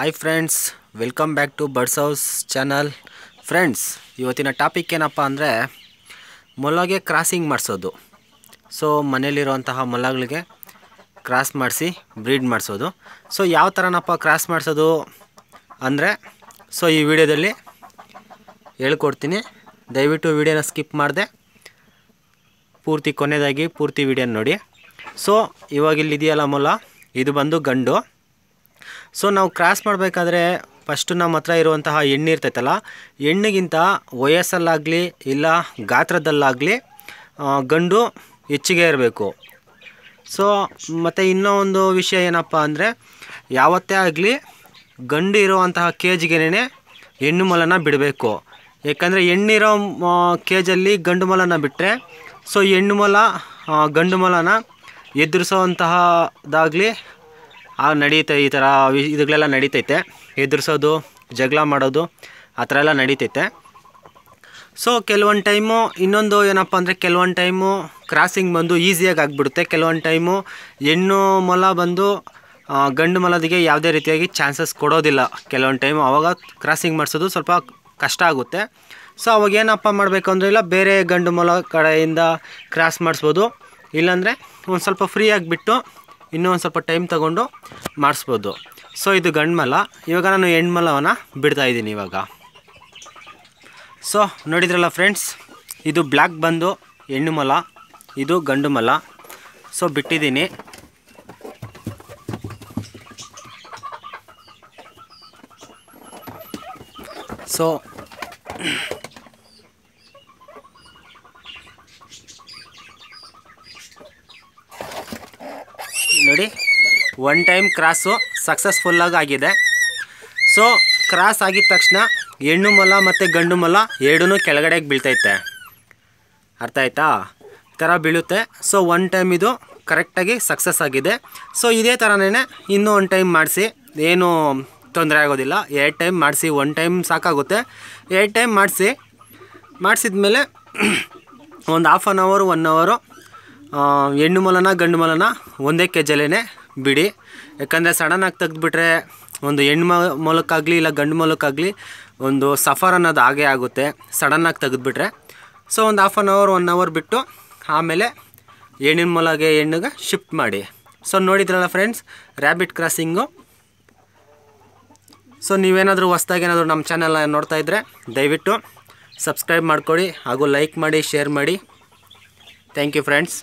hi friends welcome back to birds house channel friends ಇವತ್ತಿನ topic ಏನಪ್ಪ ಅಂದರೆ ಮೊಲಗೆ ಕ್ರಾಸಿಂಗ್ ಮಾಡಿಸೋದು ಸೊ ಮನೇಲಿರುವಂತಹ ಮೊಲಗಳಿಗೆ ಕ್ರಾಸ್ ಮಾಡಿಸಿ ಬ್ರೀಡ್ ಮಾಡಿಸೋದು ಸೊ ಯಾವ ಥರನಪ್ಪ ಕ್ರಾಸ್ ಮಾಡಿಸೋದು ಅಂದರೆ ಸೊ ಈ ವಿಡಿಯೋದಲ್ಲಿ ಹೇಳ್ಕೊಡ್ತೀನಿ ದಯವಿಟ್ಟು ವಿಡಿಯೋನ ಸ್ಕಿಪ್ ಮಾಡಿದೆ ಪೂರ್ತಿ ಕೊನೆಯದಾಗಿ ಪೂರ್ತಿ ವಿಡಿಯೋನ ನೋಡಿ ಸೊ ಇವಾಗಿಲ್ಲಿದೆಯಲ್ಲ ಮೊಲ ಇದು ಬಂದು ಗಂಡು ಸೊ ನಾವು ಕ್ರಾಸ್ ಮಾಡಬೇಕಾದ್ರೆ ಫಸ್ಟು ನಮ್ಮ ಹತ್ರ ಇರುವಂತಹ ಎಣ್ಣೆ ಇರ್ತೈತಲ್ಲ ಎಣ್ಣೆಗಿಂತ ವಯಸ್ಸಲ್ಲಾಗಲಿ ಇಲ್ಲ ಗಾತ್ರದಲ್ಲಾಗಲಿ ಗಂಡು ಹೆಚ್ಚಿಗೆ ಇರಬೇಕು ಸೊ ಮತ್ತು ಇನ್ನೂ ಒಂದು ವಿಷಯ ಏನಪ್ಪ ಅಂದರೆ ಯಾವತ್ತೇ ಆಗಲಿ ಗಂಡು ಇರುವಂತಹ ಕೇಜ್ಗೆನೇ ಹೆಣ್ಣು ಮಲನ ಬಿಡಬೇಕು ಯಾಕಂದರೆ ಹೆಣ್ಣಿರೋ ಕೇಜಲ್ಲಿ ಗಂಡು ಮಲನ ಬಿಟ್ಟರೆ ಸೊ ಹೆಣ್ಣು ಮಲ ಗಂಡು ಮಲನ ಎದುರಿಸೋವಂತಹದಾಗಲಿ ಆ ನಡೀತೆ ಈ ಥರ ಇದುಗಳೆಲ್ಲ ನಡೀತೈತೆ ಎದುರಿಸೋದು ಜಗಳ ಮಾಡೋದು ಆ ಥರ ಎಲ್ಲ ನಡೀತೈತೆ ಸೊ ಕೆಲವೊಂದು ಟೈಮು ಇನ್ನೊಂದು ಏನಪ್ಪ ಅಂದರೆ ಕೆಲವೊಂದು ಟೈಮು ಕ್ರಾಸಿಂಗ್ ಬಂದು ಈಸಿಯಾಗಿ ಆಗಿಬಿಡುತ್ತೆ ಕೆಲವೊಂದು ಟೈಮು ಹೆಣ್ಣು ಮೊಲ ಬಂದು ಗಂಡು ಮೊಲದಿಗೆ ಯಾವುದೇ ರೀತಿಯಾಗಿ ಚಾನ್ಸಸ್ ಕೊಡೋದಿಲ್ಲ ಕೆಲವೊಂದು ಟೈಮು ಆವಾಗ ಕ್ರಾಸಿಂಗ್ ಮಾಡಿಸೋದು ಸ್ವಲ್ಪ ಕಷ್ಟ ಆಗುತ್ತೆ ಸೊ ಅವಾಗ ಏನಪ್ಪ ಮಾಡಬೇಕು ಅಂದ್ರೆ ಇಲ್ಲ ಬೇರೆ ಗಂಡು ಮೊಲ ಕಡೆಯಿಂದ ಕ್ರಾಸ್ ಮಾಡಿಸ್ಬೋದು ಇಲ್ಲಾಂದರೆ ಒಂದು ಸ್ವಲ್ಪ ಫ್ರೀಯಾಗಿ ಬಿಟ್ಟು ಇನ್ನೂ ಒಂದು ಸ್ವಲ್ಪ ಟೈಮ್ ತಗೊಂಡು ಮಾಡಿಸ್ಬೋದು ಸೊ ಇದು ಗಂಡ್ಮಲ ಇವಾಗ ನಾನು ಹೆಣ್ಮಲವನ್ನು ಇದ್ದೀನಿ ಇವಾಗ ಸೊ ನೋಡಿದ್ರಲ್ಲ ಫ್ರೆಂಡ್ಸ್ ಇದು ಬ್ಲ್ಯಾಕ್ ಬಂದು ಹೆಣ್ಣು ಮಲ ಇದು ಗಂಡು ಮಲ ಸೊ ಬಿಟ್ಟಿದ್ದೀನಿ ಸೊ ನೋಡಿ ಒನ್ ಟೈಮ್ ಕ್ರಾಸು ಸಕ್ಸಸ್ಫುಲ್ಲಾಗಿ ಆಗಿದೆ ಸೊ ಕ್ರಾಸ್ ಆಗಿದ ತಕ್ಷಣ ಹೆಣ್ಣು ಮೊಲ ಮತ್ತು ಗಂಡು ಮೊಲ ಎರಡೂ ಕೆಳಗಡೆಗೆ ಬೀಳ್ತೈತೆ ಅರ್ಥ ಆಯ್ತಾ ಥರ ಬೀಳುತ್ತೆ ಸೊ ಒನ್ ಟೈಮ್ ಇದು ಕರೆಕ್ಟಾಗಿ ಸಕ್ಸಸ್ ಆಗಿದೆ ಸೊ ಇದೇ ಥರನೇ ಇನ್ನೂ ಒನ್ ಟೈಮ್ ಮಾಡಿಸಿ ಏನು ತೊಂದರೆ ಆಗೋದಿಲ್ಲ ಎರಡು ಟೈಮ್ ಮಾಡಿಸಿ ಒನ್ ಟೈಮ್ ಸಾಕಾಗುತ್ತೆ ಎರಡು ಟೈಮ್ ಮಾಡಿಸಿ ಮಾಡಿಸಿದ ಮೇಲೆ ಒಂದು ಹಾಫ್ ಆನ್ ಅವರು ಒನ್ ಅವರು ಹೆಣ್ಣು ಮೊಲನ ಗಂಡು ಮಲನ ಒಂದೇ ಕೆ ಜಿಲೇನೆ ಬಿಡಿ ಯಾಕಂದರೆ ಸಡನ್ನಾಗಿ ತೆಗೆದುಬಿಟ್ರೆ ಒಂದು ಹೆಣ್ಣು ಮೊಲಕ್ಕಾಗಲಿ ಇಲ್ಲ ಗಂಡು ಮೊಲಕ್ಕಾಗಲಿ ಒಂದು ಸಫರ್ ಅನ್ನೋದು ಹಾಗೇ ಆಗುತ್ತೆ ಸಡನ್ನಾಗಿ ತೆಗೆದುಬಿಟ್ರೆ ಸೊ ಒಂದು half an hour one hour ಬಿಟ್ಟು ಆಮೇಲೆ ಹೆಣ್ಣಿನ ಮೊಲಗೆ ಹೆಣ್ಣಿಗೆ ಶಿಫ್ಟ್ ಮಾಡಿ ಸೊ ನೋಡಿದ್ರಲ್ಲ ಫ್ರೆಂಡ್ಸ್ ರ್ಯಾಬಿಟ್ ಕ್ರಾಸಿಂಗು ಸೊ ನೀವೇನಾದರೂ ಹೊಸ್ದಾಗಿ ಏನಾದರೂ ನಮ್ಮ ಚಾನೆಲ್ ನೋಡ್ತಾ ಇದ್ದರೆ ದಯವಿಟ್ಟು ಸಬ್ಸ್ಕ್ರೈಬ್ ಮಾಡ್ಕೊಳ್ಳಿ ಹಾಗೂ ಲೈಕ್ ಮಾಡಿ ಶೇರ್ ಮಾಡಿ ಥ್ಯಾಂಕ್ ಯು ಫ್ರೆಂಡ್ಸ್